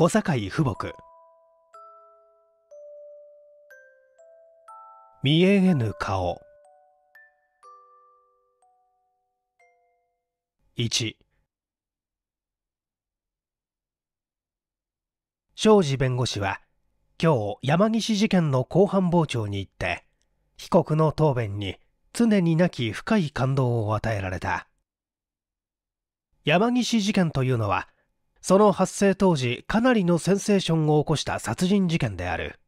小堺富木見ええぬ顔1庄司弁護士は今日山岸事件の公判傍聴に行って被告の答弁に常になき深い感動を与えられた山岸事件というのはその発生当時かなりのセンセーションを起こした殺人事件である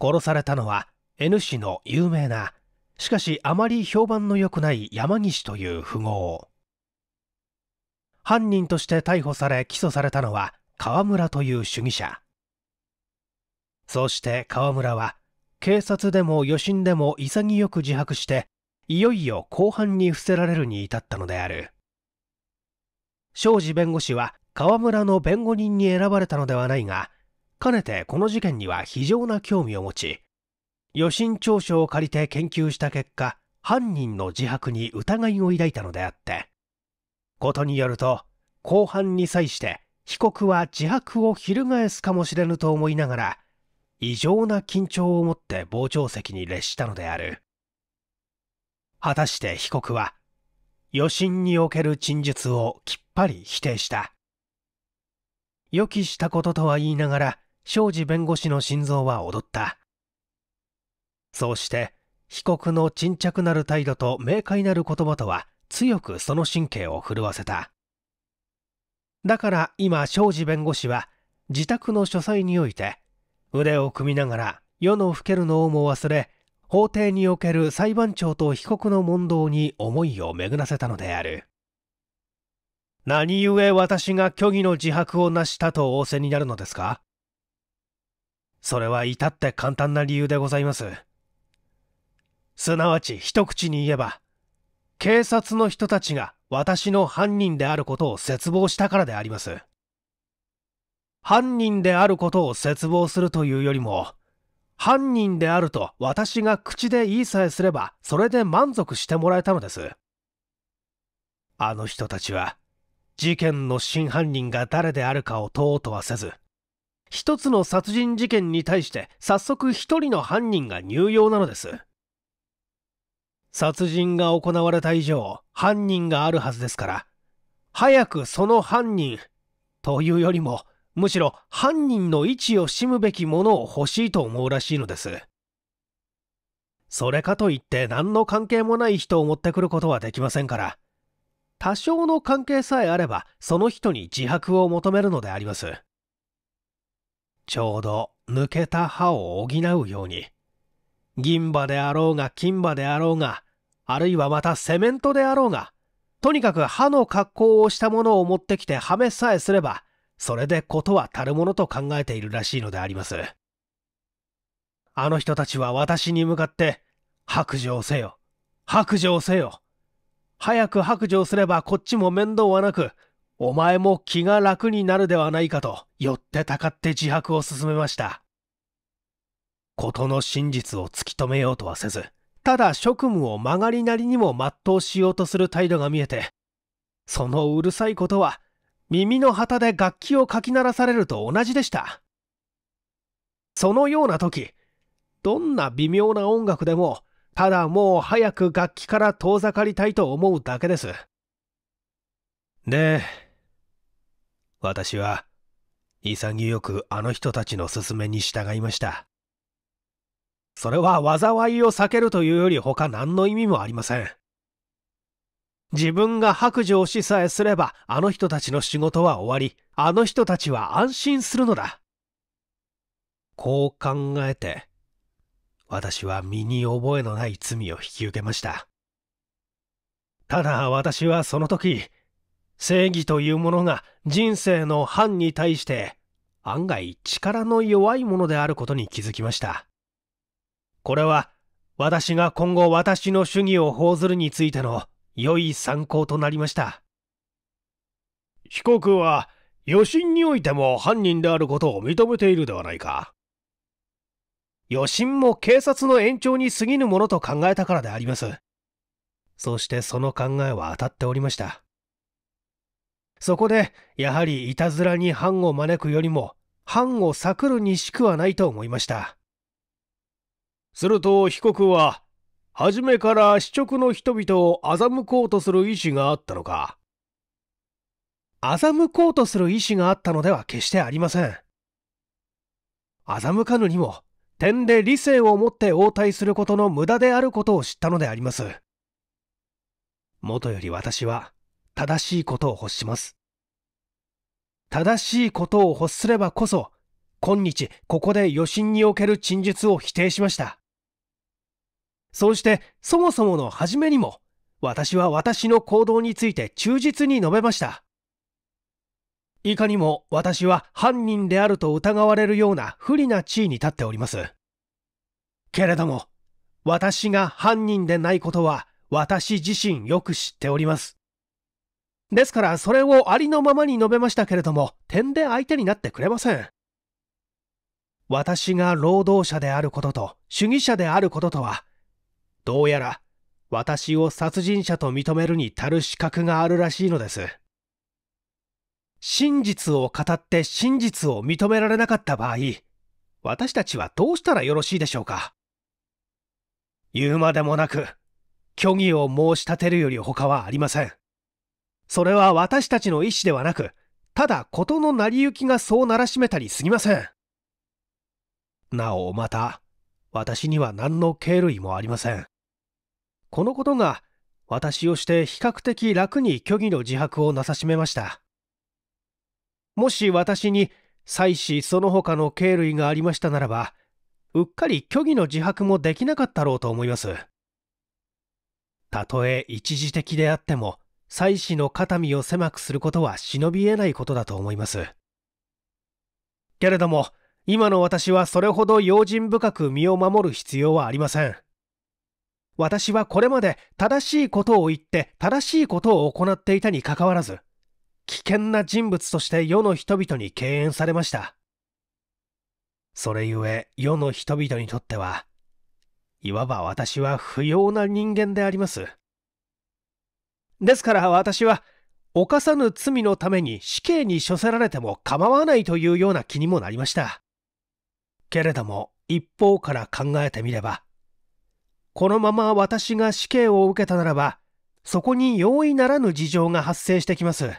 殺されたのは N 氏の有名なしかしあまり評判の良くない山岸という富豪犯人として逮捕され起訴されたのは河村という主義者そして河村は警察でも余震でも潔く自白していよいよ後半に伏せられるに至ったのである庄司弁護士は河村の弁護人に選ばれたのではないが、かねてこの事件には非常な興味を持ち、予診調書を借りて研究した結果、犯人の自白に疑いを抱いたのであって、ことによると、後半に際して被告は自白を翻すかもしれぬと思いながら、異常な緊張を持って傍聴席に列したのである。果たして被告は余震における陳述をきっぱり否定した予期したこととは言いながら庄司弁護士の心臓は踊ったそうして被告の沈着なる態度と明快なる言葉とは強くその神経を震わせただから今庄司弁護士は自宅の書斎において腕を組みながら世の老けるのをも忘れ法廷における裁判長と被告の問答に思いを巡らせたのである。何故私が虚偽の自白を成したと仰せになるのですかそれは至って簡単な理由でございます。すなわち一口に言えば、警察の人たちが私の犯人であることを絶望したからであります。犯人であることを絶望するというよりも、犯人であると私が口で言いさえすればそれで満足してもらえたのですあの人たちは事件の真犯人が誰であるかを問おうとはせず一つの殺人事件に対して早速一人の犯人が入用なのです殺人が行われた以上犯人があるはずですから早くその犯人というよりもむしろ犯人の位置を占むべきものを欲しいと思うらしいのです。それかといって何の関係もない人を持ってくることはできませんから、多少の関係さえあればその人に自白を求めるのであります。ちょうど抜けた歯を補うように、銀歯であろうが金歯であろうが、あるいはまたセメントであろうが、とにかく歯の格好をしたものを持ってきてはめさえすれば、それでことはたるものと考えているらしいのであります。あの人たちは私に向かって、白状せよ。白状せよ。早く白状すればこっちも面倒はなく、お前も気が楽になるではないかと、寄ってたかって自白を進めました。事の真実を突き止めようとはせず、ただ職務を曲がりなりにも全うしようとする態度が見えて、そのうるさいことは耳の旗で楽器をかき鳴らされると同じでした。そのような時、どんな微妙な音楽でも、ただもう早く楽器から遠ざかりたいと思うだけです。で、私は、潔くあの人たちの勧めに従いました。それは災いを避けるというより他何の意味もありません。自分が白状しさえすれば、あの人たちの仕事は終わり、あの人たちは安心するのだ。こう考えて、私は身に覚えのない罪を引き受けました。ただ私はその時、正義というものが人生の犯に対して案外力の弱いものであることに気づきました。これは私が今後私の主義を報ずるについての良い参考となりました被告は余震においても犯人であることを認めているではないか余震も警察の延長に過ぎぬものと考えたからでありますそしてその考えは当たっておりましたそこでやはりいたずらに犯を招くよりも犯を探るにしくはないと思いましたすると被告は初めから死直の人々を欺こうとする意思があったのか欺こうとする意思があったのでは決してありません。欺かぬにも、点で理性を持って応対することの無駄であることを知ったのであります。もとより私は、正しいことを欲します。正しいことを欲すればこそ、今日ここで余震における陳述を否定しました。そうしてそもそもの初めにも私は私の行動について忠実に述べましたいかにも私は犯人であると疑われるような不利な地位に立っておりますけれども私が犯人でないことは私自身よく知っておりますですからそれをありのままに述べましたけれども点で相手になってくれません私が労働者であることと主義者であることとはどうやら私を殺人者と認めるに足る資格があるらしいのです。真実を語って真実を認められなかった場合、私たちはどうしたらよろしいでしょうか言うまでもなく、虚偽を申し立てるより他はありません。それは私たちの意思ではなく、ただ事の成り行きがそうならしめたりすぎません。なおまた、私には何の経類もありません。このことが私をして比較的楽に虚偽の自白をなさしめました。もし私に妻子その他の経類がありましたならば、うっかり虚偽の自白もできなかったろうと思います。たとえ一時的であっても、妻子の肩身を狭くすることは忍び得ないことだと思います。けれども、今の私はそれほど用心深く身を守る必要はありません。私はこれまで正しいことを言って正しいことを行っていたにかかわらず、危険な人物として世の人々に敬遠されました。それゆえ世の人々にとっては、いわば私は不要な人間であります。ですから私は、犯さぬ罪のために死刑に処せられても構わないというような気にもなりました。けれども、一方から考えてみれば、このまま私が死刑を受けたならば、そこに容易ならぬ事情が発生してきます。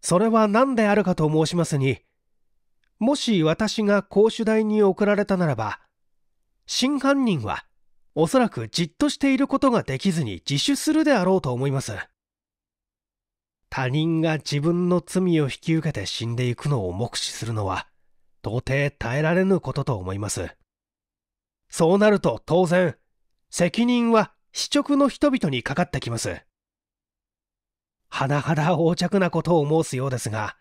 それは何であるかと申しますに、もし私が公主台に送られたならば、真犯人はおそらくじっとしていることができずに自首するであろうと思います。他人が自分の罪を引き受けて死んでいくのを目視するのは、到底耐えられぬことと思います。そうなると当然、責任は死直の人々にかかってきます。甚だ横着なことを申すようですが、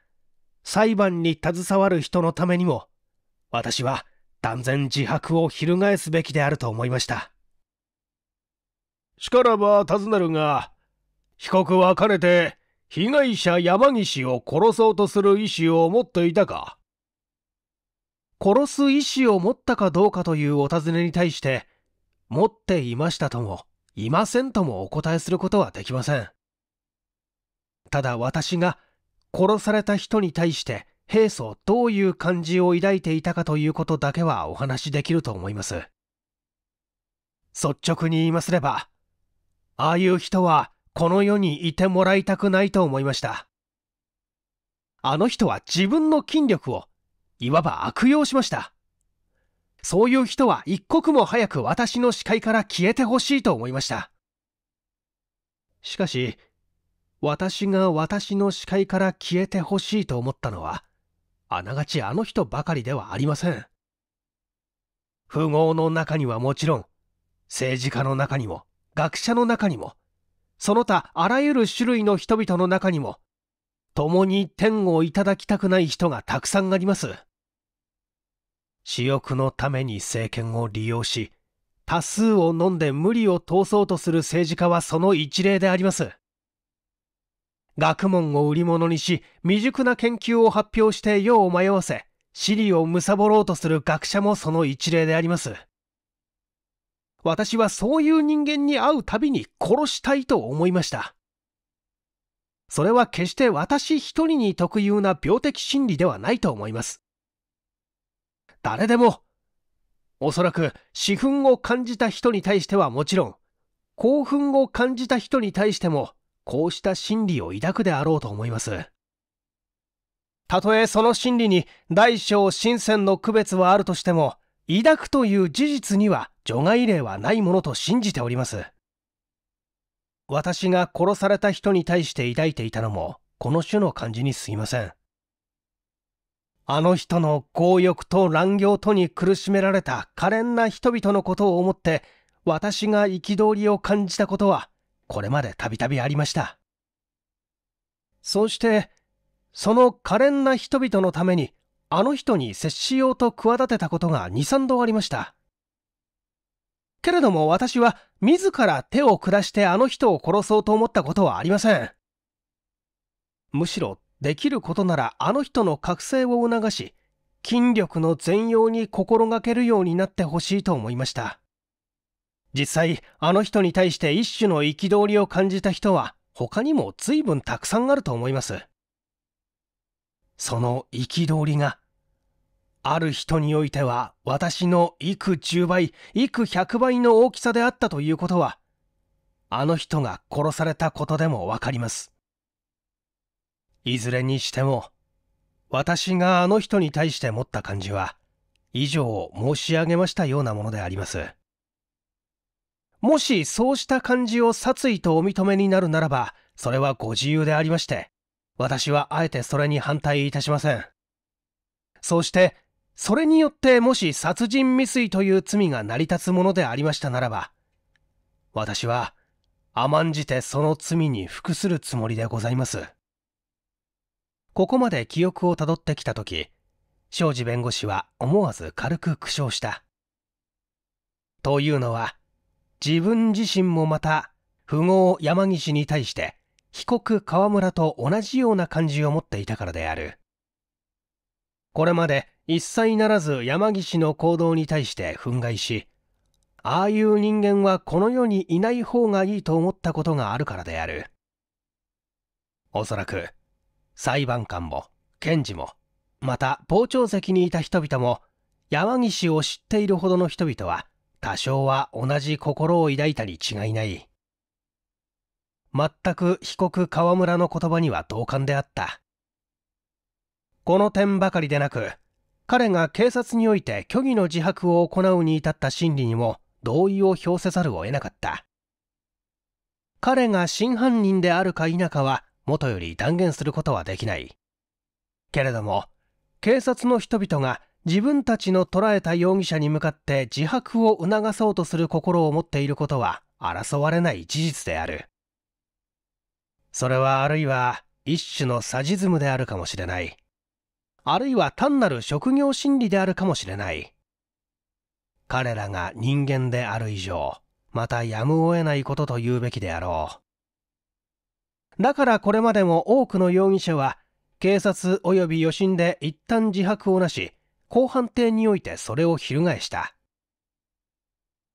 裁判に携わる人のためにも、私は断然自白を翻すべきであると思いました。しからば尋ねるが、被告はかねて被害者山岸を殺そうとする意思を持っていたか殺す意思を持ったかどうかというお尋ねに対して、持っていましたとも、いませんともお答えすることはできません。ただ私が殺された人に対して平素どういう感じを抱いていたかということだけはお話しできると思います。率直に言いますれば、ああいう人はこの世にいてもらいたくないと思いました。あの人は自分の筋力をいわば悪用しました。そういう人は一刻も早く私の視界から消えてほしいと思いました。しかし、私が私の視界から消えてほしいと思ったのは、あながちあの人ばかりではありません。富豪の中にはもちろん、政治家の中にも、学者の中にも、その他あらゆる種類の人々の中にも、共に天を頂きたくない人がたくさんあります。私欲のために政権を利用し、多数を飲んで無理を通そうとする政治家はその一例であります。学問を売り物にし、未熟な研究を発表して世を迷わせ、私利を貪ろうとする学者もその一例であります。私はそういう人間に会うたびに殺したいと思いました。それは決して私一人に特有な病的心理ではないと思います。誰でも、おそらく、私憤を感じた人に対してはもちろん、興奮を感じた人に対しても、こうした心理を抱くであろうと思います。たとえその心理に大小深セの区別はあるとしても、抱くという事実には除外例はないものと信じております。私が殺された人に対して抱いていたのも、この種の感じにすぎません。あの人の強欲と乱行とに苦しめられた可憐な人々のことを思って私が憤りを感じたことはこれまでたびたびありましたそしてその可憐な人々のためにあの人に接しようと企てたことが23度ありましたけれども私は自ら手を下してあの人を殺そうと思ったことはありませんむしろできることならあの人の覚醒を促し、筋力の全容に心がけるようになってほしいと思いました。実際、あの人に対して一種の憤りを感じた人は、他にも随分たくさんあると思います。その憤りが、ある人においては私の幾十倍、幾百倍の大きさであったということは、あの人が殺されたことでもわかります。いずれにしても私があの人に対して持った感じは以上申し上げましたようなものでありますもしそうした感じを殺意とお認めになるならばそれはご自由でありまして私はあえてそれに反対いたしませんそうしてそれによってもし殺人未遂という罪が成り立つものでありましたならば私は甘んじてその罪に服するつもりでございますここまで記憶をたどってきた時庄司弁護士は思わず軽く苦笑したというのは自分自身もまた富豪山岸に対して被告河村と同じような感じを持っていたからであるこれまで一切ならず山岸の行動に対して憤慨しああいう人間はこの世にいない方がいいと思ったことがあるからであるおそらく裁判官も検事もまた傍聴席にいた人々も山岸を知っているほどの人々は多少は同じ心を抱いたに違いない全く被告川村の言葉には同感であったこの点ばかりでなく彼が警察において虚偽の自白を行うに至った心理にも同意を表せざるを得なかった彼が真犯人であるか否かは元より断言することはできない。けれども、警察の人々が自分たちの捕らえた容疑者に向かって自白を促そうとする心を持っていることは争われない事実である。それはあるいは一種のサジズムであるかもしれない。あるいは単なる職業心理であるかもしれない。彼らが人間である以上、またやむを得ないことと言うべきであろう。だからこれまでも多くの容疑者は警察及び余震で一旦自白をなし公判廷においてそれを翻した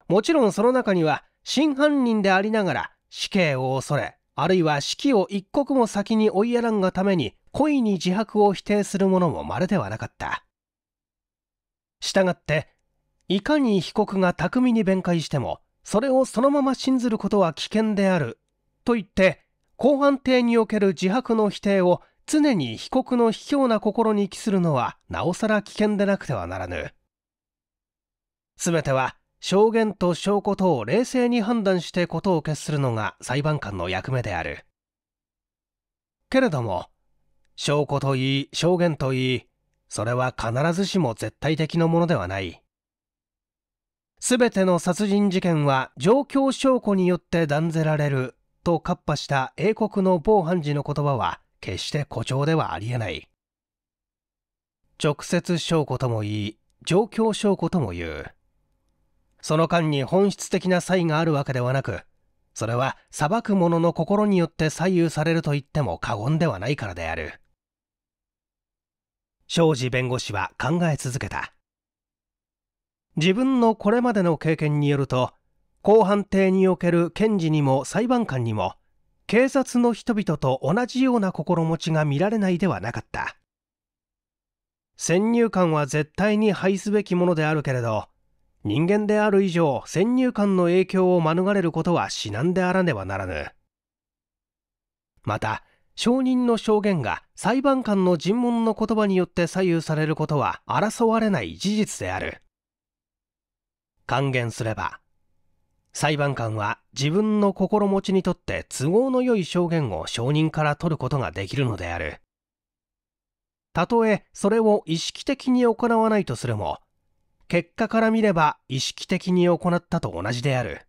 もちろんその中には真犯人でありながら死刑を恐れあるいは死期を一刻も先に追いやらんがために故意に自白を否定する者もまれではなかった従っていかに被告が巧みに弁解してもそれをそのまま信ずることは危険であると言って公判廷における自白の否定を常に被告の卑怯な心に期するのはなおさら危険でなくてはならぬ。すべては証言と証拠等を冷静に判断してことを決するのが裁判官の役目である。けれども、証拠といい、証言といい、それは必ずしも絶対的なものではない。すべての殺人事件は状況証拠によって断ぜられると喝破した英国の某判事の言葉は決して誇張ではありえない直接証拠とも言い状況証拠とも言うその間に本質的な差異があるわけではなくそれは裁く者の心によって左右されると言っても過言ではないからである庄司弁護士は考え続けた自分のこれまでの経験によると公判廷における検事にも裁判官にも警察の人々と同じような心持ちが見られないではなかった先入観は絶対に排すべきものであるけれど人間である以上先入観の影響を免れることは至難であらねばならぬまた証人の証言が裁判官の尋問の言葉によって左右されることは争われない事実である還元すれば裁判官は自分の心持ちにとって都合の良い証言を証人から取ることができるのである。たとえそれを意識的に行わないとするも、結果から見れば意識的に行ったと同じである。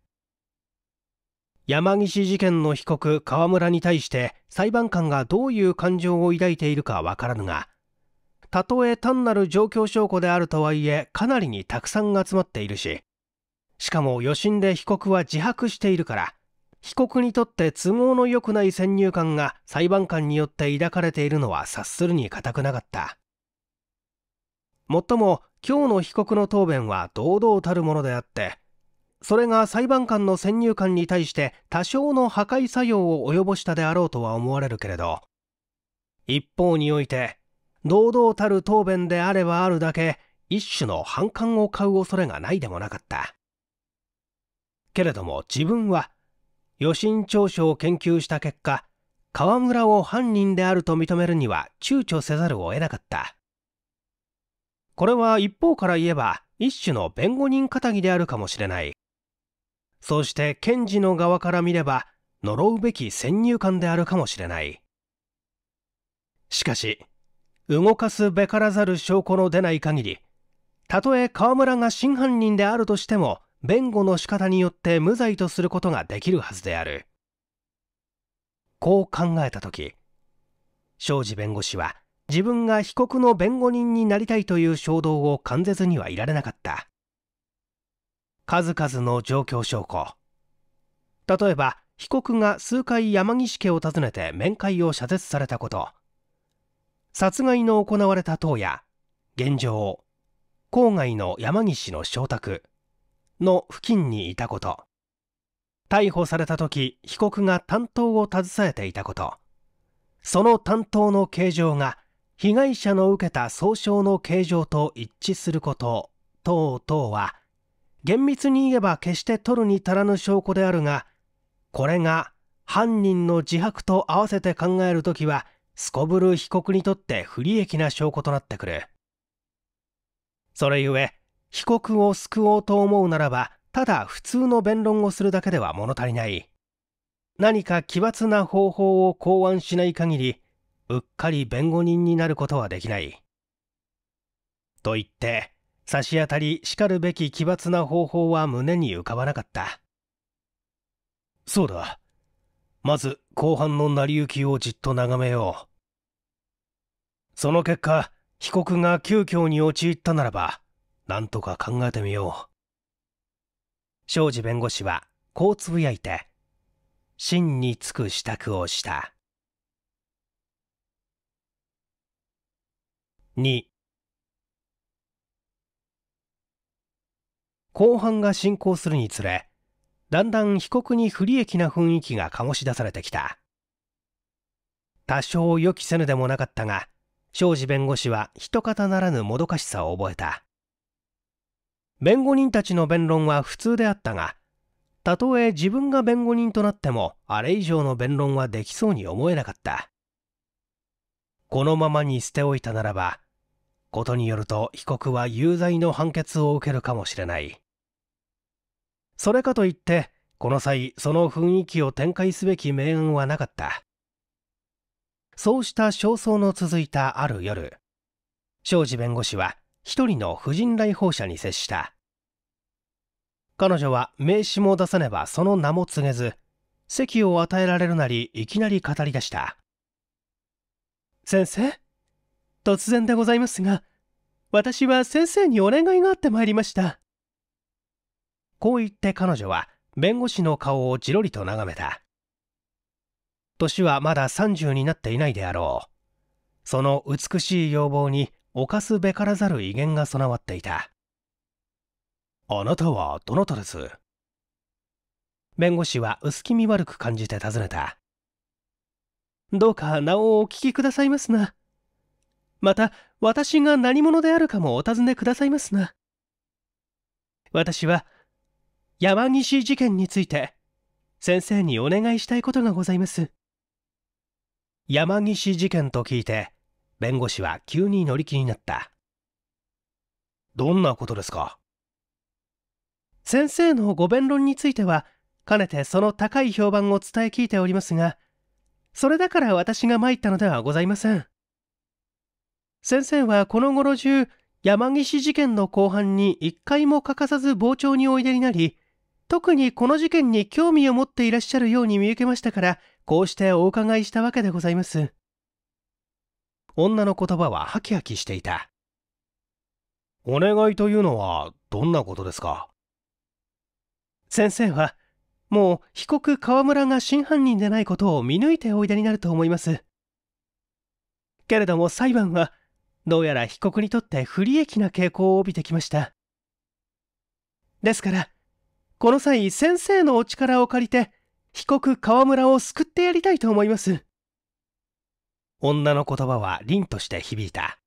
山岸事件の被告川村に対して裁判官がどういう感情を抱いているかわからぬが、たとえ単なる状況証拠であるとはいえかなりにたくさん集まっているし、しかも余震で被告は自白しているから被告にとって都合の良くない先入観が裁判官によって抱かれているのは察するに固くなかったもっとも今日の被告の答弁は堂々たるものであってそれが裁判官の先入観に対して多少の破壊作用を及ぼしたであろうとは思われるけれど一方において堂々たる答弁であればあるだけ一種の反感を買う恐れがないでもなかったけれども自分は余震調書を研究した結果川村を犯人であると認めるには躊躇せざるを得なかったこれは一方から言えば一種の弁護人仇であるかもしれないそうして検事の側から見れば呪うべき先入観であるかもしれないしかし動かすべからざる証拠の出ない限りたとえ川村が真犯人であるとしても弁護の仕方によって無罪とすることができるはずであるこう考えた時庄司弁護士は自分が被告の弁護人になりたいという衝動を感じずにはいられなかった数々の状況証拠例えば被告が数回山岸家を訪ねて面会を謝絶されたこと殺害の行われた当夜現状郊外の山岸の承諾の付近にいたこと逮捕された時被告が担当を携えていたことその担当の形状が被害者の受けた総称の形状と一致すること等々は厳密に言えば決して取るに足らぬ証拠であるがこれが犯人の自白と合わせて考える時はすこぶる被告にとって不利益な証拠となってくるそれゆえ被告を救おうと思うならばただ普通の弁論をするだけでは物足りない何か奇抜な方法を考案しない限りうっかり弁護人になることはできないと言って差し当たりしかるべき奇抜な方法は胸に浮かばなかったそうだまず後半の成り行きをじっと眺めようその結果被告が急遽に陥ったならばなんとか考えてみよう庄司弁護士はこうつぶやいて真に付く支度をした2後半が進行するにつれだんだん被告に不利益な雰囲気が醸し出されてきた多少予期せぬでもなかったが庄司弁護士は一方ならぬもどかしさを覚えた弁護人たちの弁論は普通であったがたとえ自分が弁護人となってもあれ以上の弁論はできそうに思えなかったこのままに捨ておいたならばことによると被告は有罪の判決を受けるかもしれないそれかといってこの際その雰囲気を展開すべき命運はなかったそうした焦燥の続いたある夜庄司弁護士は一人の婦人来訪者に接した彼女は名刺も出さねばその名も告げず席を与えられるなりいきなり語り出した先生突然でございますが私は先生にお願いがあってまいりましたこう言って彼女は弁護士の顔をじろりと眺めた年はまだ30になっていないであろうその美しい要望に犯すべからざる威厳が備わっていたあなたはどなたです弁護士は薄気味悪く感じて尋ねたどうか名をお聞きくださいますなまた私が何者であるかもお尋ねくださいますな私は山岸事件について先生にお願いしたいことがございます山岸事件と聞いて弁護士は急に乗り気になったどんなことですか先生のご弁論についてはかねてその高い評判を伝え聞いておりますがそれだから私が参ったのではございません先生はこの頃中山岸事件の後半に一回も欠かさず傍聴においでになり特にこの事件に興味を持っていらっしゃるように見受けましたからこうしてお伺いしたわけでございます女の言葉はハキハキしていた。お願いというのはどんなことですか先生は、もう被告川村が真犯人でないことを見抜いておいでになると思います。けれども裁判は、どうやら被告にとって不利益な傾向を帯びてきました。ですから、この際先生のお力を借りて、被告川村を救ってやりたいと思います。女の言葉は凛として響いた。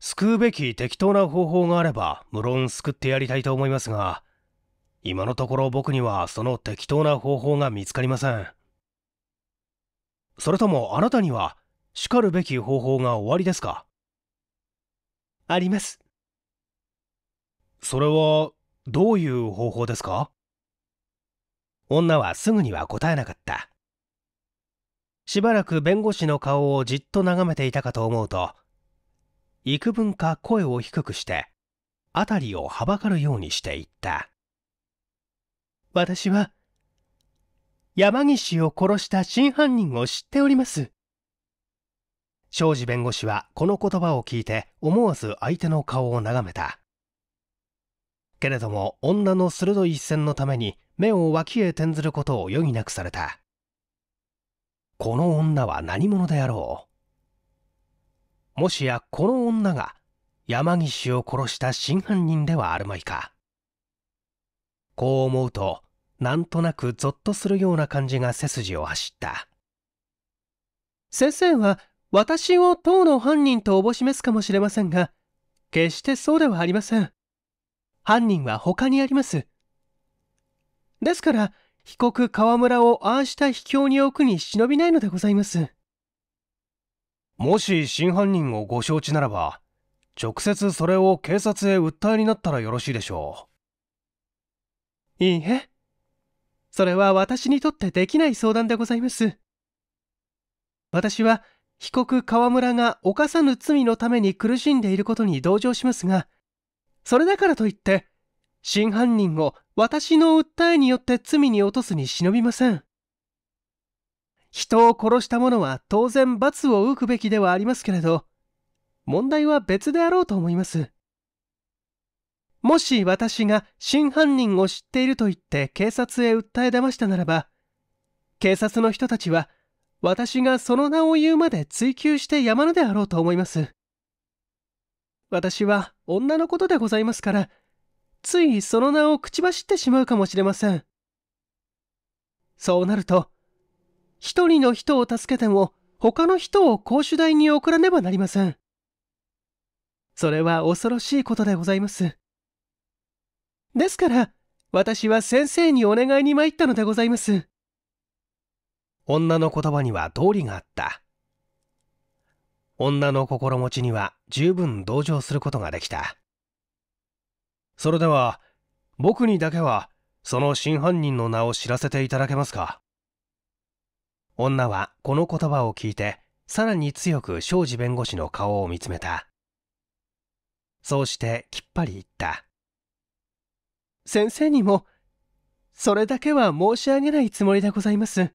救うべき適当な方法があれば、無論救ってやりたいと思いますが、今のところ僕にはその適当な方法が見つかりません。それともあなたには、しるべき方法がおありですかあります。それは、どういう方法ですか女はすぐには答えなかった。しばらく弁護士の顔をじっと眺めていたかと思うと幾分か声を低くして辺りをはばかるようにしていった私は山岸を殺した真犯人を知っております庄司弁護士はこの言葉を聞いて思わず相手の顔を眺めたけれども女の鋭い視線のために目を脇へ転ずることを余儀なくされたこの女は何者であろうもしやこの女が山岸を殺した真犯人ではあるまいかこう思うとなんとなくゾッとするような感じが背筋を走った先生は私を当の犯人とおぼしめすかもしれませんが決してそうではありません犯人は他にありますですから被告河村をああした秘境に置くに忍びないのでございます。もし真犯人をご承知ならば、直接それを警察へ訴えになったらよろしいでしょう。いいえ。それは私にとってできない相談でございます。私は被告河村が犯さぬ罪のために苦しんでいることに同情しますが、それだからといって真犯人を私の訴えによって罪に落とすに忍びません。人を殺した者は当然罰を受くべきではありますけれど、問題は別であろうと思います。もし私が真犯人を知っていると言って警察へ訴え出ましたならば、警察の人たちは私がその名を言うまで追及してやまぬであろうと思います。私は女のことでございますから、ついその名を口走ってしまうかもしれません。そうなると、一人の人を助けても他の人を公主台に送らねばなりません。それは恐ろしいことでございます。ですから、私は先生にお願いに参ったのでございます。女の言葉には道理があった。女の心持ちには十分同情することができた。それでは僕にだけはその真犯人の名を知らせていただけますか女はこの言葉を聞いてさらに強く庄司弁護士の顔を見つめたそうしてきっぱり言った先生にもそれだけは申し上げないつもりでございます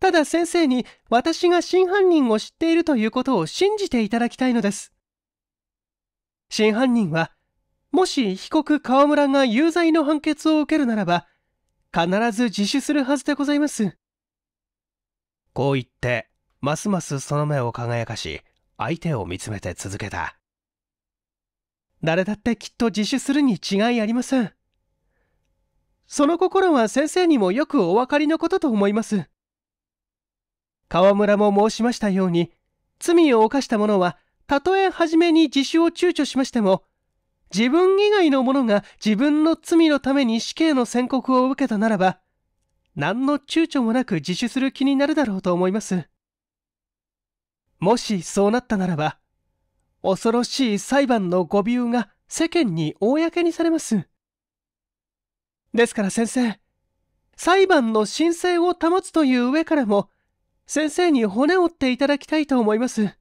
ただ先生に私が真犯人を知っているということを信じていただきたいのです真犯人はもし被告河村が有罪の判決を受けるならば、必ず自首するはずでございます。こう言って、ますますその目を輝かし、相手を見つめて続けた。誰だってきっと自首するに違いありません。その心は先生にもよくお分かりのことと思います。河村も申しましたように、罪を犯した者は、たとえ初めに自首を躊躇しましても、自分以外の者が自分の罪のために死刑の宣告を受けたならば、何の躊躇もなく自首する気になるだろうと思います。もしそうなったならば、恐ろしい裁判の誤謬が世間に公にされます。ですから先生、裁判の申請を保つという上からも、先生に骨折っていただきたいと思います。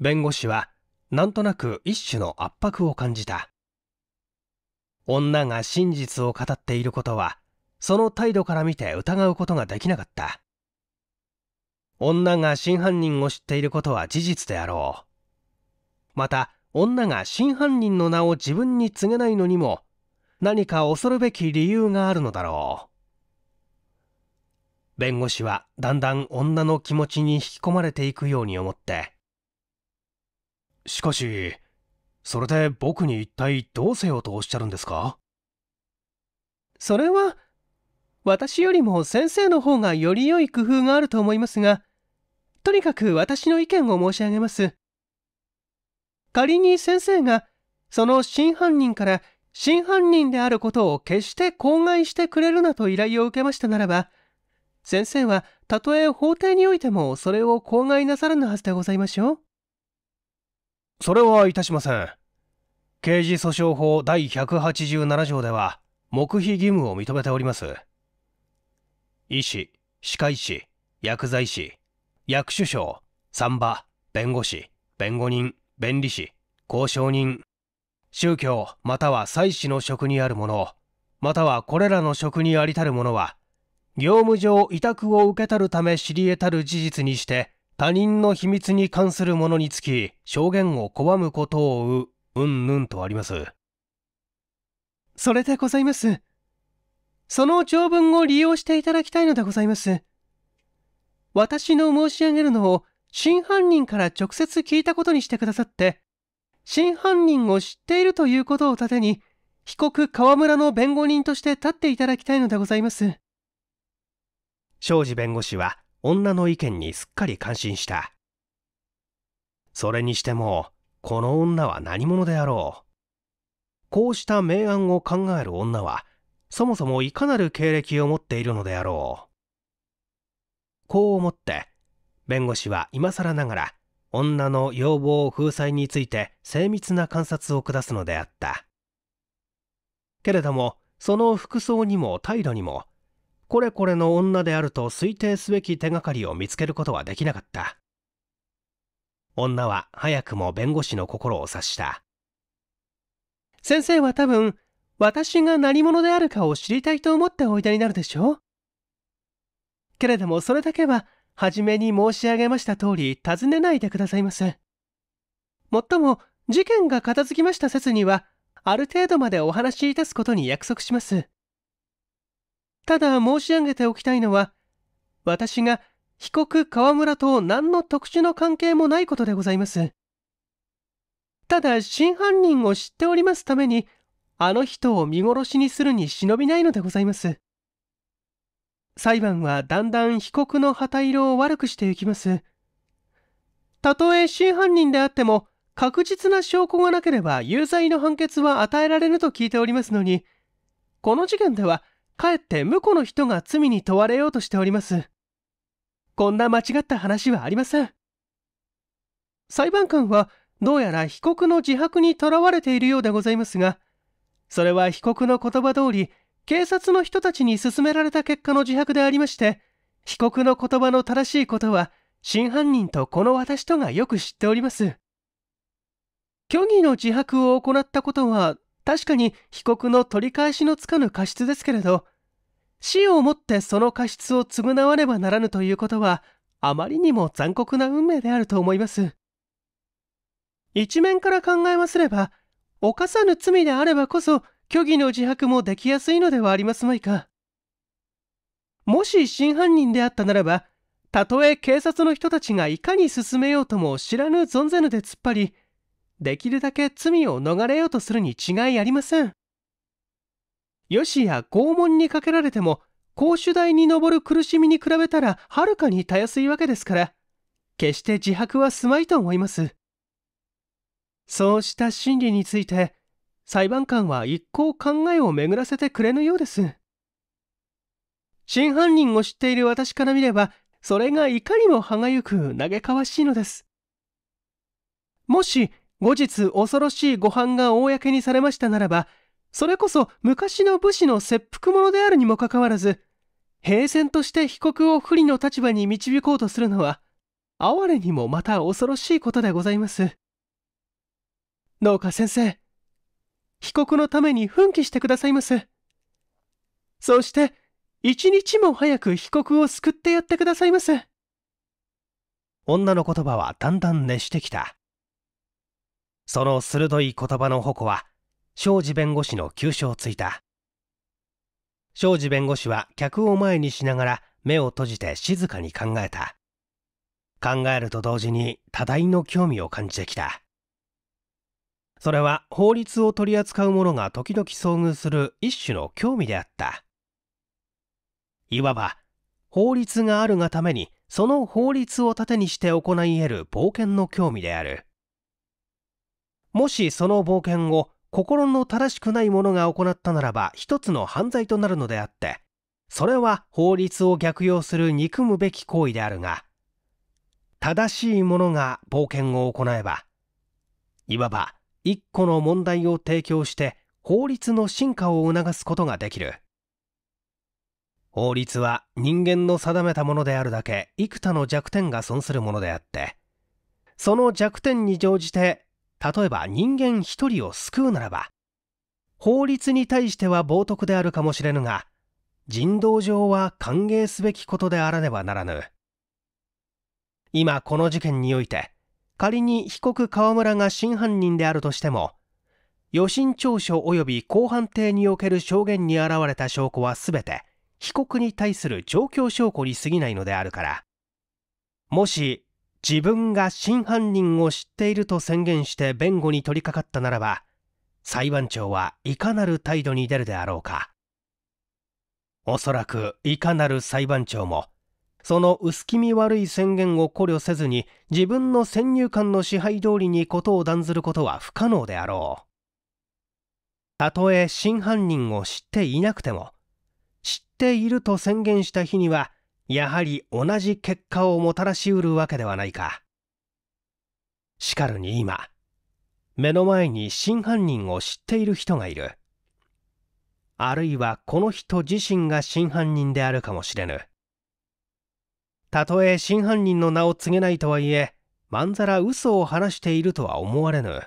弁護士はなんとなく一種の圧迫を感じた女が真実を語っていることはその態度から見て疑うことができなかった女が真犯人を知っていることは事実であろうまた女が真犯人の名を自分に告げないのにも何か恐るべき理由があるのだろう弁護士はだんだん女の気持ちに引き込まれていくように思ってしかし、それで僕に一体どうせよとおっしゃるんですかそれは、私よりも先生の方がより良い工夫があると思いますが、とにかく私の意見を申し上げます。仮に先生が、その真犯人から真犯人であることを決して口外してくれるなと依頼を受けましたならば、先生はたとえ法廷においてもそれを口外なさるのはずでございましょう。それはいたしません。刑事訴訟法第187条では、黙秘義務を認めております。医師、歯科医師、薬剤師、役首相、産婆、弁護士、弁護人、弁理士、交渉人、宗教または祭祀の職にあるもの、またはこれらの職にありたるものは、業務上委託を受けたるため知り得たる事実にして他人の秘密に関するものにつき証言を拒むことをう、うんぬんとあります。それでございます。その条文を利用していただきたいのでございます。私の申し上げるのを真犯人から直接聞いたことにしてくださって、真犯人を知っているということを盾に、被告河村の弁護人として立っていただきたいのでございます。庄司弁護士は女の意見にすっかり感心した。それにしても、この女は何者であろう。こうした明暗を考える女は、そもそもいかなる経歴を持っているのであろう。こう思って、弁護士は今更ながら、女の要望封鎖について精密な観察を下すのであった。けれども、その服装にも態度にも、これこれの女であると推定すべき手がかりを見つけることはできなかった女は早くも弁護士の心を察した先生は多分私が何者であるかを知りたいと思っておいでになるでしょうけれどもそれだけは初めに申し上げました通り尋ねないでくださいませもっとも事件が片付きました説にはある程度までお話しいたすことに約束しますただ申し上げておきたいのは、私が被告河村と何の特殊の関係もないことでございます。ただ、真犯人を知っておりますために、あの人を見殺しにするに忍びないのでございます。裁判はだんだん被告の旗色を悪くしていきます。たとえ真犯人であっても、確実な証拠がなければ有罪の判決は与えられぬと聞いておりますのに、この事件では、かえって婿の人が罪に問われようとしております。こんな間違った話はありません。裁判官はどうやら被告の自白にとらわれているようでございますが、それは被告の言葉通り、警察の人たちに勧められた結果の自白でありまして、被告の言葉の正しいことは、真犯人とこの私とがよく知っております。虚偽の自白を行ったことは確かに被告の取り返しのつかぬ過失ですけれど、死をもってその過失を償わねばならぬということは、あまりにも残酷な運命であると思います。一面から考えますれば、犯さぬ罪であればこそ、虚偽の自白もできやすいのではありますまいか。もし真犯人であったならば、たとえ警察の人たちがいかに進めようとも知らぬ存ぜぬで突っ張り、できるだけ罪を逃れようとするに違いありません。よしや拷問にかけられても、公主台に上る苦しみに比べたらはるかにたやすいわけですから、決して自白はすまいと思います。そうした心理について、裁判官は一向考えを巡らせてくれぬようです。真犯人を知っている私から見れば、それがいかにも歯がゆく嘆かわしいのです。もし後日恐ろしいご飯が公にされましたならば、それこそ昔の武士の切腹者であるにもかかわらず、平然として被告を不利の立場に導こうとするのは、哀れにもまた恐ろしいことでございます。どうか先生、被告のために奮起してくださいます。そして、一日も早く被告を救ってやってくださいます。女の言葉はだんだん熱してきた。その鋭い言葉の矛は庄司弁護士の急所をついた庄司弁護士は客を前にしながら目を閉じて静かに考えた考えると同時に多大の興味を感じてきたそれは法律を取り扱う者が時々遭遇する一種の興味であったいわば法律があるがためにその法律を盾にして行い得る冒険の興味であるもしその冒険を心の正しくない者が行ったならば一つの犯罪となるのであってそれは法律を逆用する憎むべき行為であるが正しい者が冒険を行えばいわば一個の問題を提供して法律の進化を促すことができる法律は人間の定めたものであるだけ幾多の弱点が損するものであってその弱点に乗じて例えば人間一人を救うならば法律に対しては冒涜であるかもしれぬが人道上は歓迎すべきことであらねばならぬ今この事件において仮に被告川村が真犯人であるとしても予診調書及び公判廷における証言に現れた証拠は全て被告に対する状況証拠に過ぎないのであるからもし自分が真犯人を知っていると宣言して弁護に取り掛かったならば裁判長はいかなる態度に出るであろうかおそらくいかなる裁判長もその薄気味悪い宣言を考慮せずに自分の先入観の支配通りに事を断ずることは不可能であろうたとえ真犯人を知っていなくても知っていると宣言した日にはやはり同じ結果をもたらしうるわけではないかしかるに今目の前に真犯人を知っている人がいるあるいはこの人自身が真犯人であるかもしれぬたとえ真犯人の名を告げないとはいえまんざら嘘を話しているとは思われぬ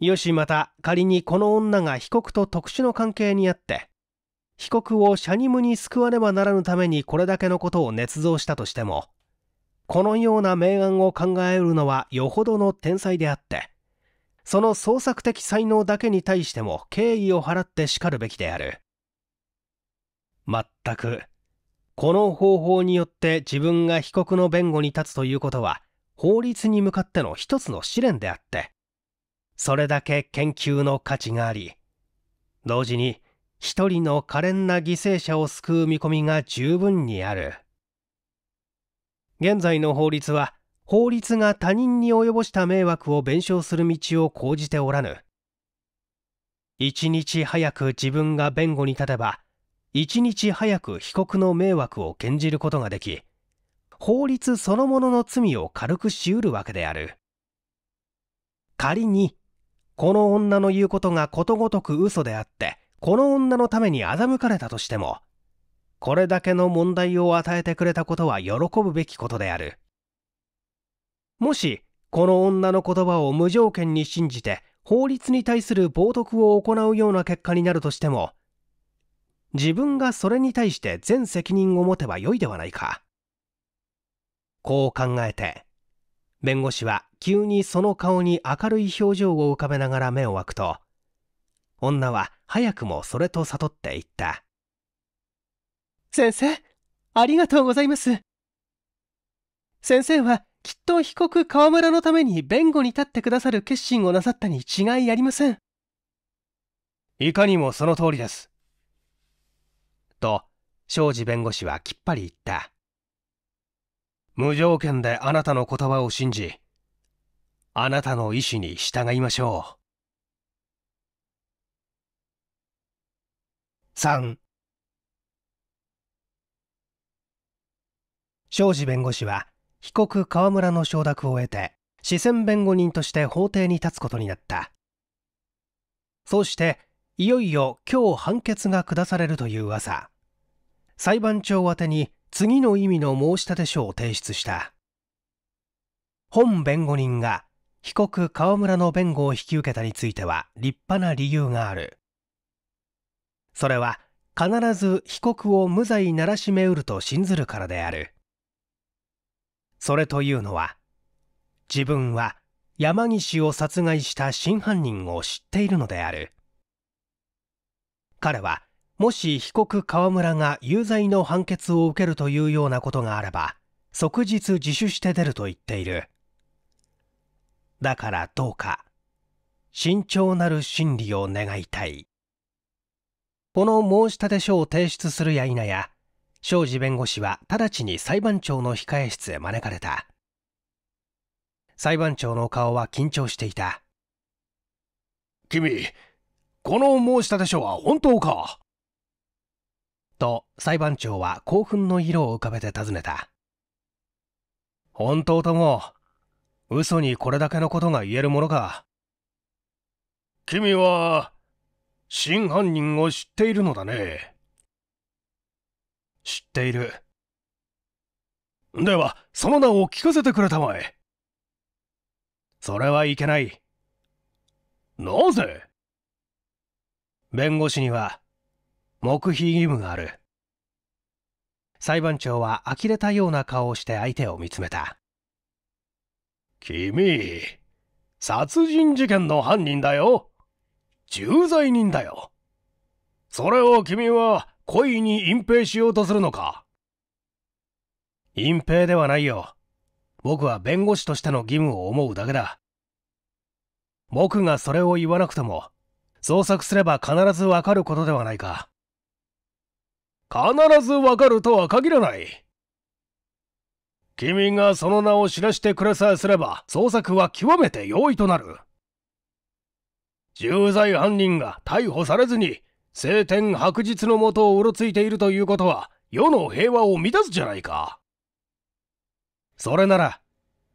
よしまた仮にこの女が被告と特殊の関係にあって被告をシャニムに救わねばならぬためにこれだけのことを捏造したとしても、このような明暗を考えるのはよほどの天才であって、その創作的才能だけに対しても敬意を払ってしかるべきである。まったく、この方法によって自分が被告の弁護に立つということは、法律に向かっての一つの試練であって、それだけ研究の価値があり、同時に一人の可憐な犠牲者を救う見込みが十分にある現在の法律は法律が他人に及ぼした迷惑を弁償する道を講じておらぬ一日早く自分が弁護に立てば一日早く被告の迷惑を禁じることができ法律そのものの罪を軽くしうるわけである仮にこの女の言うことがことごとく嘘であってこの女のために欺かれたとしてもこれだけの問題を与えてくれたことは喜ぶべきことであるもしこの女の言葉を無条件に信じて法律に対する冒涜を行うような結果になるとしても自分がそれに対して全責任を持てばよいではないかこう考えて弁護士は急にその顔に明るい表情を浮かべながら目を開くと女は早くもそれと悟っていった先生ありがとうございます先生はきっと被告河村のために弁護に立ってくださる決心をなさったに違いありませんいかにもその通りですと庄司弁護士はきっぱり言った無条件であなたの言葉を信じあなたの意思に従いましょう3庄司弁護士は被告河村の承諾を得て四川弁護人として法廷に立つことになったそうしていよいよ今日判決が下されるという朝裁判長宛に次の意味の申立書を提出した本弁護人が被告河村の弁護を引き受けたについては立派な理由があるそれは必ず被告を無罪ならしめうると信ずるからであるそれというのは自分は山岸を殺害した真犯人を知っているのである彼はもし被告川村が有罪の判決を受けるというようなことがあれば即日自首して出ると言っているだからどうか慎重なる審理を願いたいこの申立書を提出するや否や、庄司弁護士は直ちに裁判長の控え室へ招かれた。裁判長の顔は緊張していた。君、この申立書は本当かと裁判長は興奮の色を浮かべて尋ねた。本当とも、嘘にこれだけのことが言えるものか。君は、真犯人を知っているのだね。知っている。では、その名を聞かせてくれたまえ。それはいけない。なぜ弁護士には、黙秘義務がある。裁判長は呆れたような顔をして相手を見つめた。君、殺人事件の犯人だよ。重罪人だよ。それを君は故意に隠蔽しようとするのか隠蔽ではないよ。僕は弁護士としての義務を思うだけだ。僕がそれを言わなくても、捜索すれば必ずわかることではないか。必ずわかるとは限らない。君がその名を知らせてくれさえすれば、捜索は極めて容易となる。重罪犯人が逮捕されずに晴天白日のもとをうろついているということは世の平和を乱すじゃないかそれなら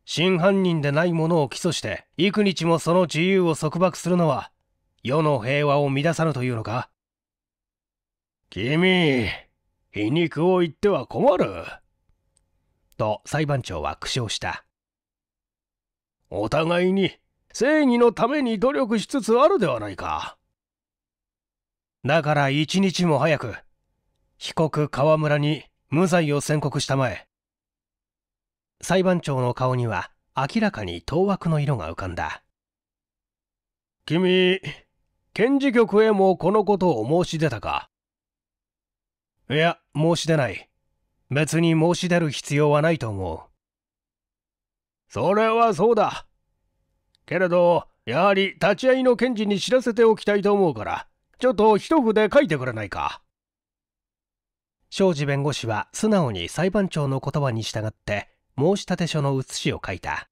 真犯人でない者を起訴して幾日もその自由を束縛するのは世の平和を乱さぬというのか君皮肉を言っては困ると裁判長は苦笑したお互いに正義のために努力しつつあるではないか。だから一日も早く、被告河村に無罪を宣告したまえ。裁判長の顔には明らかに当惑の色が浮かんだ。君、検事局へもこのことを申し出たかいや、申し出ない。別に申し出る必要はないと思う。それはそうだ。けれど、やはり立ち会いの検事に知らせておきたいと思うから、ちょっと一筆書いてくれないか。庄司弁護士は素直に裁判長の言葉に従って申立書の写しを書いた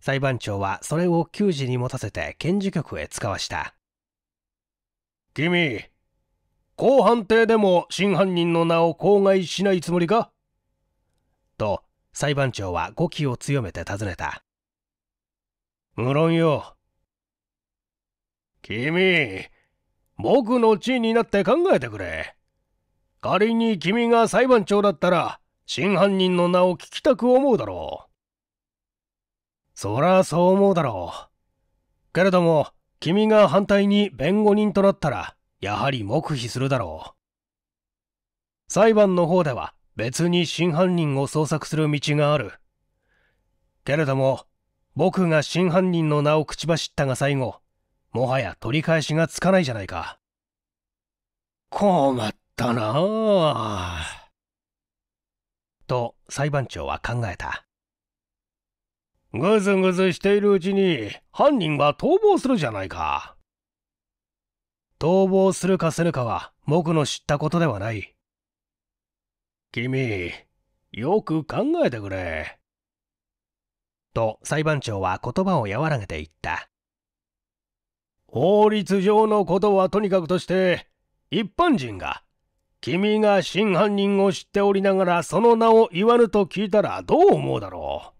裁判長はそれを給仕に持たせて検事局へ使わした君公判廷でも真犯人の名を口外しないつもりかと裁判長は語気を強めて尋ねた無論よ。君、僕の地位になって考えてくれ。仮に君が裁判長だったら、真犯人の名を聞きたく思うだろう。そらそう思うだろう。けれども、君が反対に弁護人となったら、やはり黙秘するだろう。裁判の方では別に真犯人を捜索する道がある。けれども、僕が真犯人の名を口走ったが最後、もはや取り返しがつかないじゃないか。困ったなと裁判長は考えた。ぐずぐずしているうちに犯人が逃亡するじゃないか。逃亡するかせぬかは僕の知ったことではない。君、よく考えてくれ。と裁判長は言葉を和らげていった。法律上のことはとにかくとして、一般人が、君が真犯人を知っておりながらその名を言わぬと聞いたらどう思うだろう。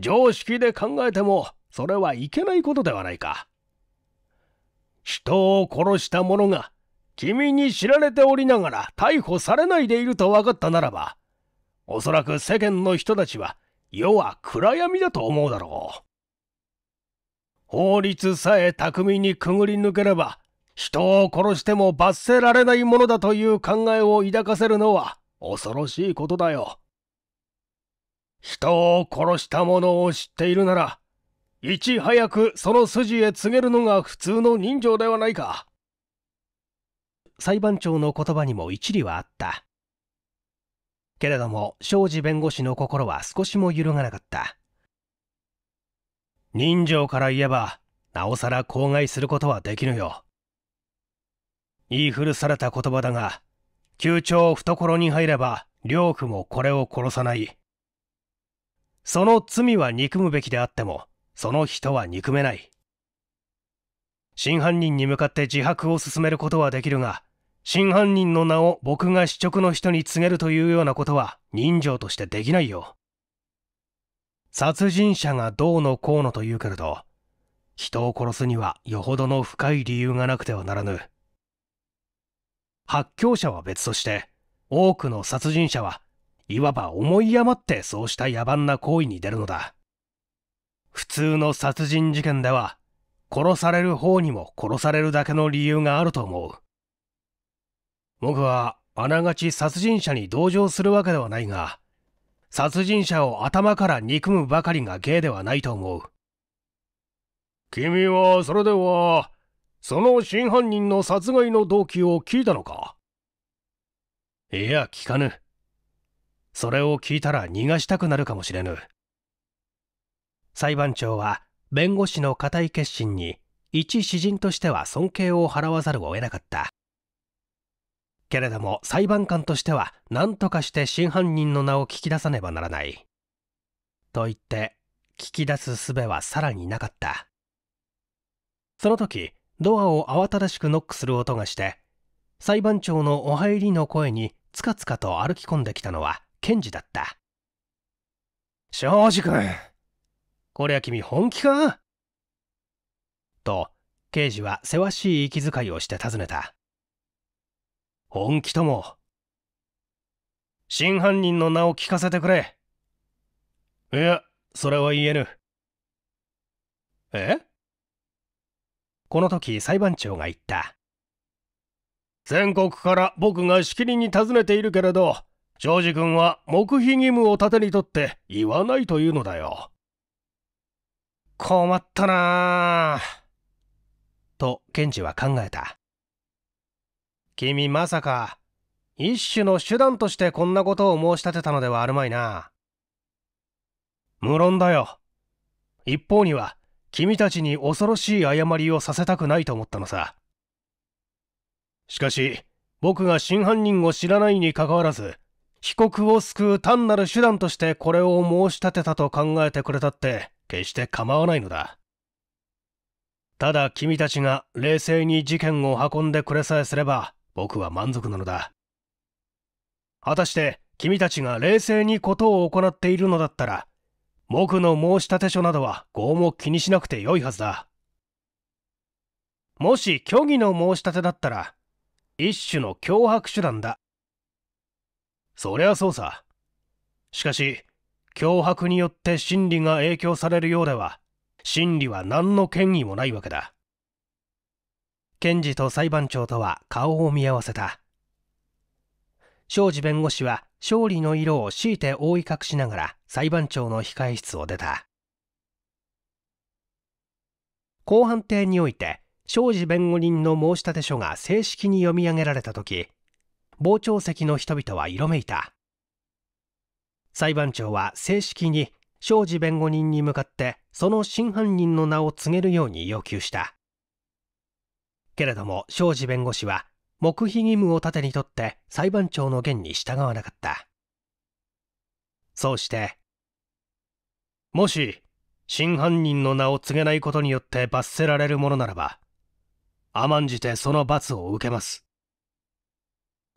常識で考えても、それはいけないことではないか。人を殺した者が、君に知られておりながら逮捕されないでいると分かったならば、おそらく世間の人たちは世は暗闇だと思うだろう。法律さえ巧みにくぐり抜ければ、人を殺しても罰せられないものだという考えを抱かせるのは恐ろしいことだよ。人を殺した者を知っているなら、いち早くその筋へ告げるのが普通の人情ではないか。裁判長の言葉にも一理はあった。けれども庄司弁護士の心は少しも揺るがなかった人情から言えばなおさら口外することはできぬよ言い古された言葉だが宮帳懐に入れば両夫もこれを殺さないその罪は憎むべきであってもその人は憎めない真犯人に向かって自白を進めることはできるが真犯人の名を僕が死直の人に告げるというようなことは人情としてできないよ。殺人者がどうのこうのと言うけれど、人を殺すにはよほどの深い理由がなくてはならぬ。発狂者は別として、多くの殺人者はいわば思い余ってそうした野蛮な行為に出るのだ。普通の殺人事件では、殺される方にも殺されるだけの理由があると思う。僕はあながち殺人者に同情するわけではないが、殺人者を頭から憎むばかりが芸ではないと思う。君はそれでは、その真犯人の殺害の動機を聞いたのかいや、聞かぬ。それを聞いたら逃がしたくなるかもしれぬ。裁判長は弁護士の固い決心に一詩人としては尊敬を払わざるを得なかった。けれども裁判官としては何とかして真犯人の名を聞き出さねばならない。と言って聞き出す術はさらになかった。その時ドアを慌ただしくノックする音がして裁判長のお入りの声につかつかと歩き込んできたのは検事だった庄司君こりゃ君本気かと刑事はせわしい息遣いをして尋ねた本気とも真犯人の名を聞かせてくれいやそれは言えぬえこの時裁判長が言った全国から僕がしきりに尋ねているけれど庄司君は黙秘義務を盾にとって言わないというのだよ困ったなぁと検事は考えた君まさか、一種の手段としてこんなことを申し立てたのではあるまいな。無論だよ。一方には、君たちに恐ろしい誤りをさせたくないと思ったのさ。しかし、僕が真犯人を知らないにかかわらず、被告を救う単なる手段としてこれを申し立てたと考えてくれたって、決して構わないのだ。ただ君たちが冷静に事件を運んでくれさえすれば、僕は満足なのだ果たして君たちが冷静に事を行っているのだったら僕の申し立て書などは業も気にしなくてよいはずだもし虚偽の申し立てだったら一種の脅迫手段だそりゃそうさしかし脅迫によって真理が影響されるようでは真理は何の権威もないわけだ検事と裁判長とは顔を見合わせた庄司弁護士は勝利の色を強いて覆い隠しながら裁判長の控え室を出た公判廷において庄司弁護人の申し立て書が正式に読み上げられた時傍聴席の人々は色めいた裁判長は正式に庄司弁護人に向かってその真犯人の名を告げるように要求したけれども庄司弁護士は黙秘義務を盾にとって裁判長の言に従わなかったそうしてもし真犯人の名を告げないことによって罰せられるものならば甘んじてその罰を受けます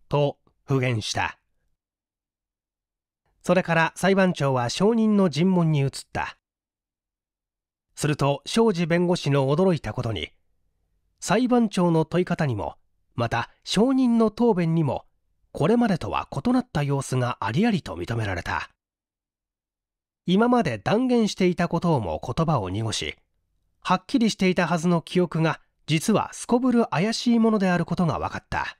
と復元したそれから裁判長は証人の尋問に移ったすると庄司弁護士の驚いたことに裁判長の問い方にもまた証人の答弁にもこれまでとは異なった様子がありありと認められた今まで断言していたことをも言葉を濁しはっきりしていたはずの記憶が実はすこぶる怪しいものであることが分かった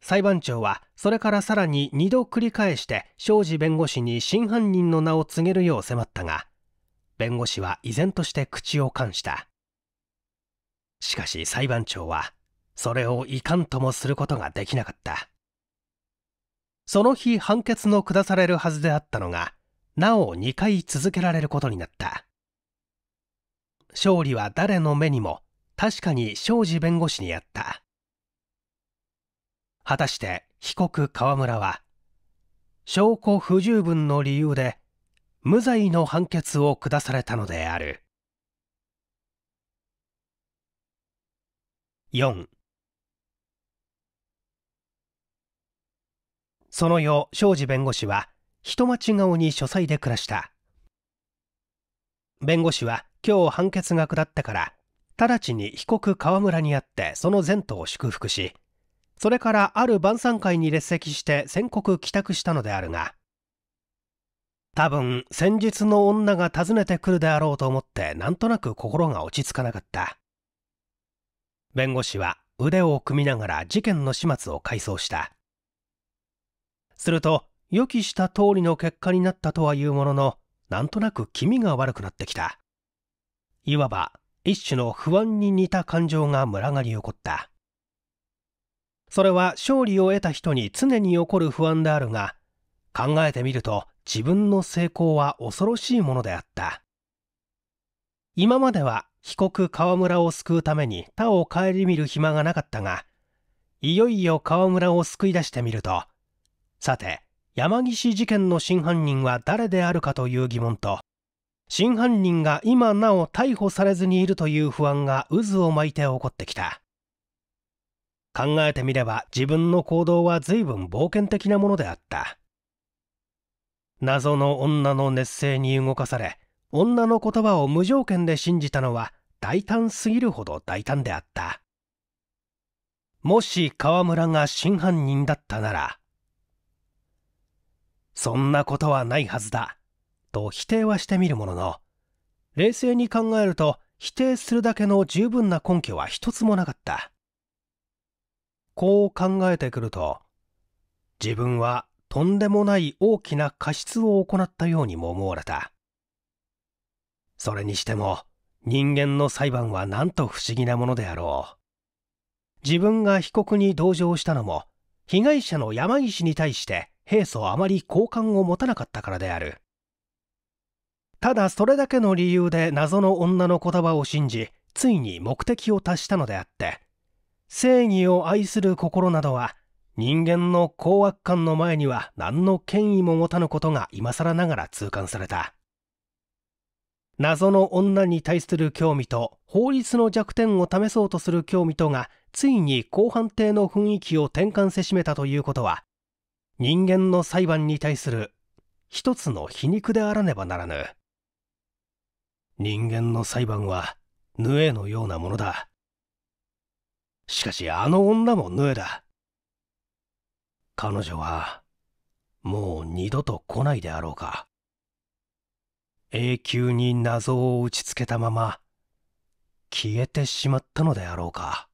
裁判長はそれからさらに2度繰り返して庄司弁護士に真犯人の名を告げるよう迫ったが弁護士は依然として口を冠したしかし裁判長はそれをいかんともすることができなかったその日判決の下されるはずであったのがなお2回続けられることになった勝利は誰の目にも確かに庄司弁護士にあった果たして被告川村は証拠不十分の理由で無罪の判決を下されたのである4その夜庄司弁護士は人待ち顔に書斎で暮らした弁護士は今日判決が下ってから直ちに被告川村に会ってその前途を祝福しそれからある晩餐会に列席して宣告帰宅したのであるが多分先日の女が訪ねてくるであろうと思ってなんとなく心が落ち着かなかった弁護士は腕を組みながら事件の始末を回想したすると予期した通りの結果になったとはいうもののなんとなく気味が悪くなってきたいわば一種の不安に似た感情が群がり起こったそれは勝利を得た人に常に起こる不安であるが考えてみると自分の成功は恐ろしいものであった今までは被告川村を救うために他を顧みる暇がなかったが、いよいよ川村を救い出してみると、さて、山岸事件の真犯人は誰であるかという疑問と、真犯人が今なお逮捕されずにいるという不安が渦を巻いて起こってきた。考えてみれば自分の行動は随分冒険的なものであった。謎の女の熱性に動かされ、女の言葉を無条件で信じたのは大胆すぎるほど大胆であったもし川村が真犯人だったならそんなことはないはずだと否定はしてみるものの冷静に考えると否定するだけの十分な根拠は一つもなかったこう考えてくると自分はとんでもない大きな過失を行ったようにも思われたそれにしても人間の裁判はなんと不思議なものであろう自分が被告に同情したのも被害者の山岸に対して平素あまり好感を持たなかったからであるただそれだけの理由で謎の女の言葉を信じついに目的を達したのであって正義を愛する心などは人間の高悪感の前には何の権威も持たぬことが今更ながら痛感された謎の女に対する興味と法律の弱点を試そうとする興味とがついに公判廷の雰囲気を転換せしめたということは人間の裁判に対する一つの皮肉であらねばならぬ人間の裁判はヌエのようなものだしかしあの女もヌエだ彼女はもう二度と来ないであろうか永久に謎を打ちつけたまま消えてしまったのであろうか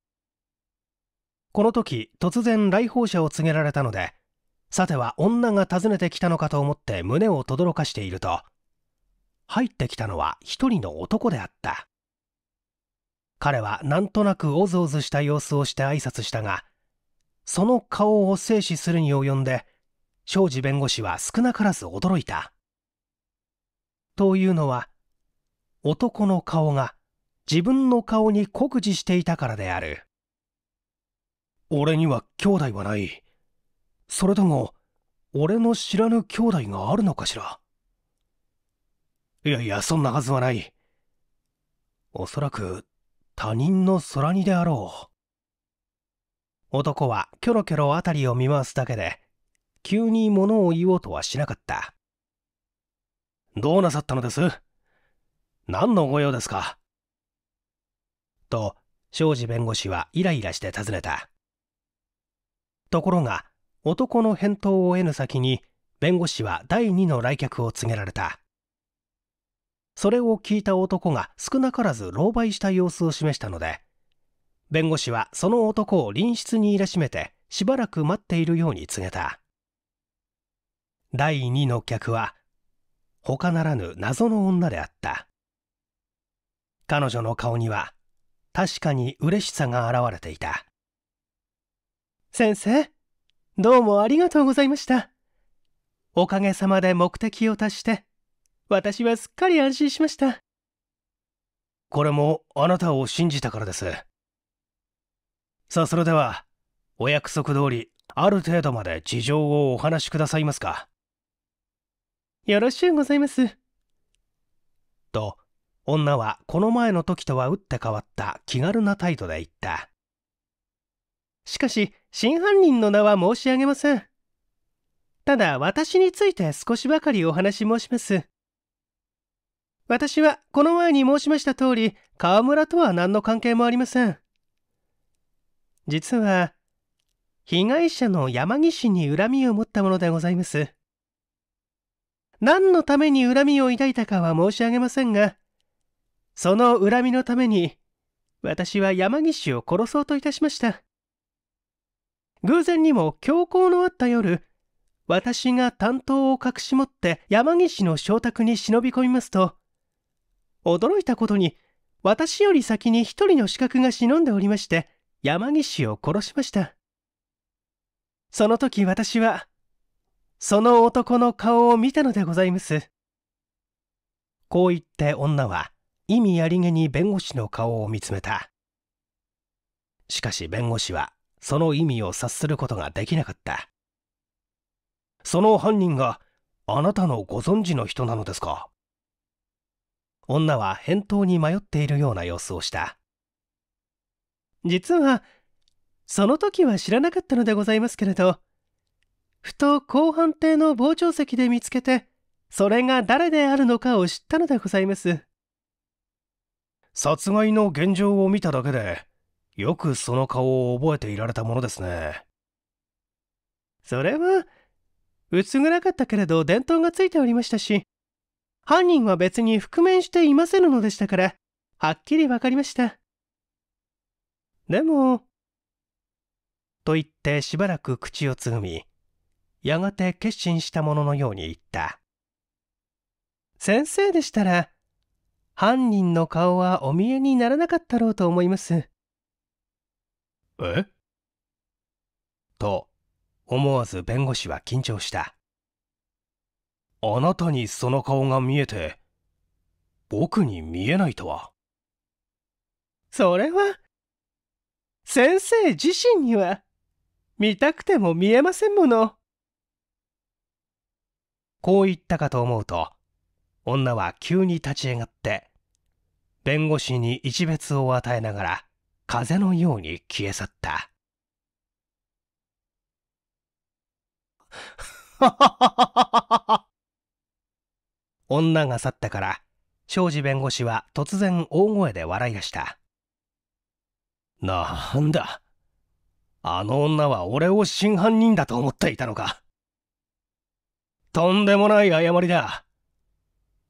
この時突然来訪者を告げられたのでさては女が訪ねてきたのかと思って胸をとどろかしていると入ってきたのは一人の男であった彼はなんとなくおずおずした様子をして挨拶したがその顔を静止するに及んで庄司弁護士は少なからず驚いたというのは男の顔が自分の顔に酷似していたからである俺には兄弟はないそれとも俺の知らぬ兄弟があるのかしらいやいやそんなはずはないおそらく他人の空にであろう男はキョロキョロ辺りを見回すだけで急に物を言おうとはしなかったどうなさったのです何のご用ですかと、庄司弁護士はイライラして尋ねた。ところが、男の返答を得ぬ先に、弁護士は第二の来客を告げられた。それを聞いた男が少なからず狼狽した様子を示したので、弁護士はその男を隣室にいらしめて、しばらく待っているように告げた。第2の客は、他ならぬ謎の女であった彼女の顔には確かに嬉しさが現れていた先生どうもありがとうございましたおかげさまで目的を達して私はすっかり安心しましたこれもあなたを信じたからですさあそれではお約束通りある程度まで事情をお話しくださいますかよろしゅうございます。と、女はこの前の時とは打って変わった気軽な態度で言った。しかし、真犯人の名は申し上げません。ただ、私について少しばかりお話申します。私は、この前に申しました通り、河村とは何の関係もありません。実は、被害者の山岸に恨みを持ったものでございます。何のために恨みを抱いたかは申し上げませんが、その恨みのために、私は山岸を殺そうといたしました。偶然にも凶行のあった夜、私が担当を隠し持って山岸の小宅に忍び込みますと、驚いたことに、私より先に一人の資格が忍んでおりまして、山岸を殺しました。その時私は、その男の顔を見たのでございます。こう言って女は意味ありげに弁護士の顔を見つめた。しかし弁護士はその意味を察することができなかった。その犯人があなたのご存知の人なのですか女は返答に迷っているような様子をした実はその時は知らなかったのでございますけれどふと後半艇の傍聴席で見つけて、それが誰であるのかを知ったのでございます。殺害の現状を見ただけで、よくその顔を覚えていられたものですね。それは、薄暗かったけれど伝統がついておりましたし、犯人は別に覆面していませんのでしたから、はっきりわかりました。でも、と言ってしばらく口をつぐみ、やがて決心したもののように言った先生でしたら犯人の顔はお見えにならなかったろうと思いますえと思わず弁護士は緊張したあなたにその顔が見えて僕に見えないとはそれは先生自身には見たくても見えませんもの。こう言ったかと思うと女は急に立ち上がって弁護士に一別を与えながら風のように消え去った 女が去ってから庄司弁護士は突然大声で笑い出したなんだあの女は俺を真犯人だと思っていたのかとんでもない誤りだ。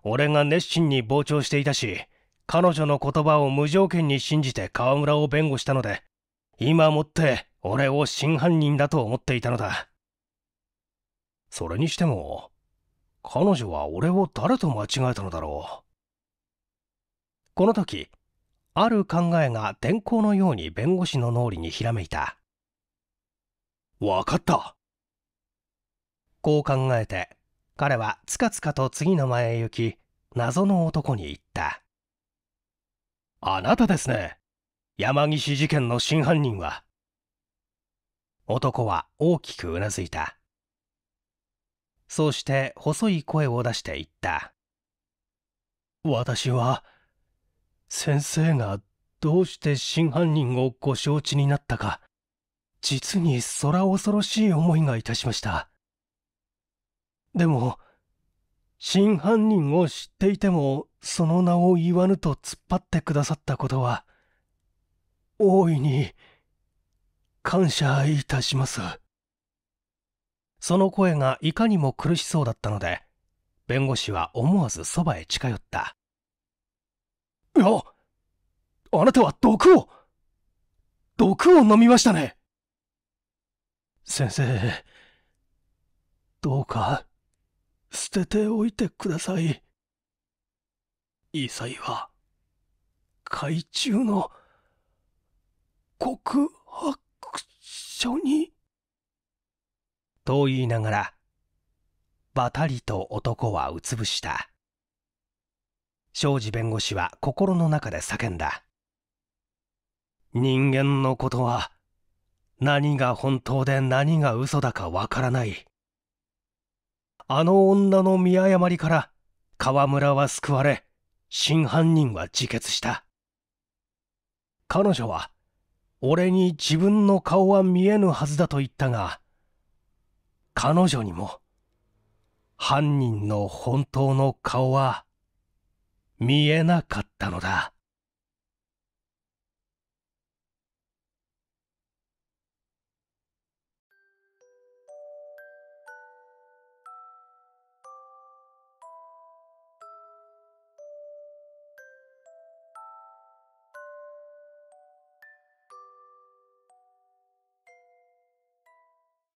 俺が熱心に傍聴していたし、彼女の言葉を無条件に信じて河村を弁護したので、今もって俺を真犯人だと思っていたのだ。それにしても、彼女は俺を誰と間違えたのだろう。この時、ある考えが電光のように弁護士の脳裏にひらめいた。わかったこう考えて彼はつかつかと次の前へ行き謎の男に言ったあなたですね山岸事件の真犯人は男は大きくうなずいたそうして細い声を出して言った私は先生がどうして真犯人をご承知になったか実に空恐ろしい思いがいたしましたでも、真犯人を知っていても、その名を言わぬと突っ張ってくださったことは、大いに、感謝いたします。その声がいかにも苦しそうだったので、弁護士は思わずそばへ近寄った。いや、あなたは毒を、毒を飲みましたね。先生、どうか、捨てておいてください。異彩は、海中の告白書に、と言いながら、ばたりと男はうつぶした。庄司弁護士は心の中で叫んだ。人間のことは、何が本当で何が嘘だかわからない。あの女の見誤りから河村は救われ真犯人は自決した彼女は俺に自分の顔は見えぬはずだと言ったが彼女にも犯人の本当の顔は見えなかったのだ。